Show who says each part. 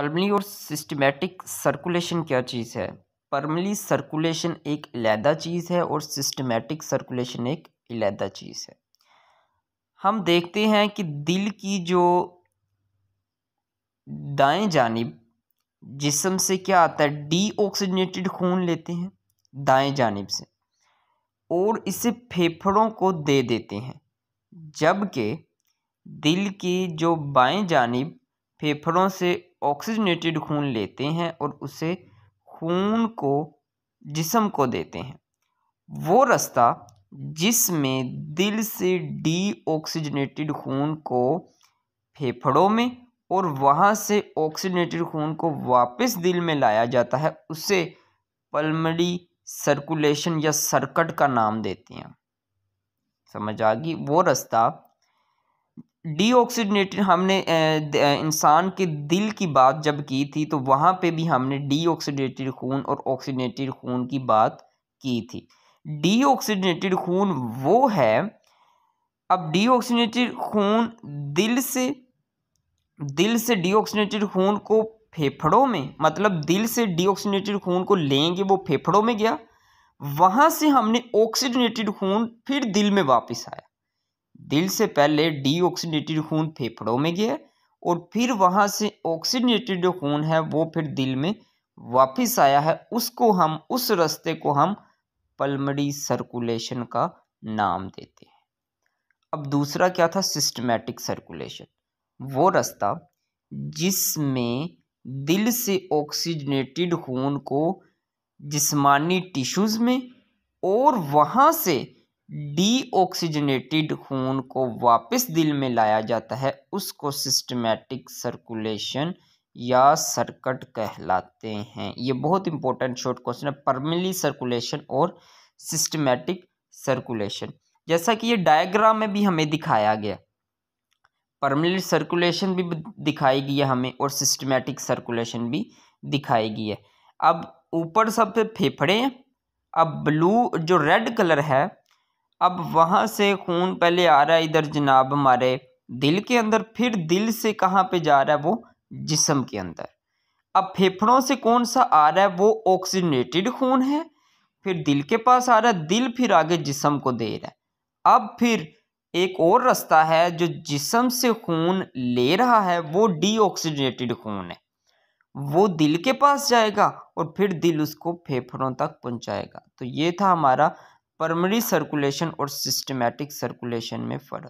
Speaker 1: परमली और systematic circulation क्या चीज़ है परमली सर्कुलेशन एक अलहदा चीज़ है और सिस्टमेटिक सर्कुलेशन एक अलहदा चीज़ है हम देखते हैं कि दिल की जो दाएं जानब जिसम से क्या आता है डी ऑक्सीजनेटेड खून लेते हैं दाएं जानब से और इसे फेफड़ों को दे देते हैं जबकि दिल की जो बाएं जानब फेफड़ों से ऑक्सीजनेटेड खून लेते हैं और उसे खून को जिसम को देते हैं वो रास्ता जिसमें दिल से डी ऑक्सीजनेटेड खून को फेफड़ों में और वहाँ से ऑक्सीजनेटेड खून को वापस दिल में लाया जाता है उसे पलमड़ी सर्कुलेशन या सर्कट का नाम देते हैं समझ आ गई वो रास्ता डीऑक्सीडिनेटेड हमने इंसान के दिल की बात जब की थी तो वहाँ पे भी हमने डीऑक्सीडेटेड खून और ऑक्सीडेटेड खून की बात की थी डीऑक्सीडेटेड खून वो है अब डीऑक्सीडेटेड खून दिल से दिल से डीऑक्सीडेटेड खून को फेफड़ों में मतलब दिल से डीऑक्सीडेटेड खून को लेंगे वो फेफड़ों में गया वहाँ से हमने ऑक्सीडेटेड खून फिर दिल में वापस आया दिल से पहले डीऑक्सीडेटेड खून फेफड़ों में गया और फिर वहाँ से ऑक्सीडेटेड जो खून है वो फिर दिल में वापस आया है उसको हम उस रास्ते को हम पलमड़ी सर्कुलेशन का नाम देते हैं अब दूसरा क्या था सिस्टमेटिक सर्कुलेशन वो रास्ता जिसमें दिल से ऑक्सीजनेटेड खून को जिस्मानी टिश्यूज़ में और वहाँ से डीऑक्सीजनेटेड खून को वापस दिल में लाया जाता है उसको सिस्टमेटिक सर्कुलेशन या सर्कट कहलाते हैं ये बहुत इंपॉर्टेंट शॉर्ट क्वेश्चन है परमली सर्कुलेशन और सिस्टमेटिक सर्कुलेशन जैसा कि ये डायग्राम में भी हमें दिखाया गया परमली सर्कुलेशन भी दिखाई गई है हमें और सिस्टमेटिक सर्कुलेशन भी दिखाई गई है अब ऊपर सब फेफड़े हैं अब ब्लू जो रेड कलर है अब वहाँ से खून पहले आ रहा है इधर जनाब हमारे दिल के अंदर फिर दिल से कहाँ पे जा रहा है वो जिसम के अंदर अब फेफड़ों से कौन सा आ रहा है वो ऑक्सीजनेटेड खून है फिर दिल के पास आ रहा है दिल फिर आगे जिसम को दे रहा है अब फिर एक और रास्ता है जो जिसम से खून ले रहा है वो डीऑक्सीजनेटेड खून है वो दिल के पास जाएगा और फिर दिल उसको फेफड़ों तक पहुंचाएगा तो ये था हमारा प्राइमरी सर्कुलेशन और सिस्टमैटिक सर्कुलेशन में फ़र्क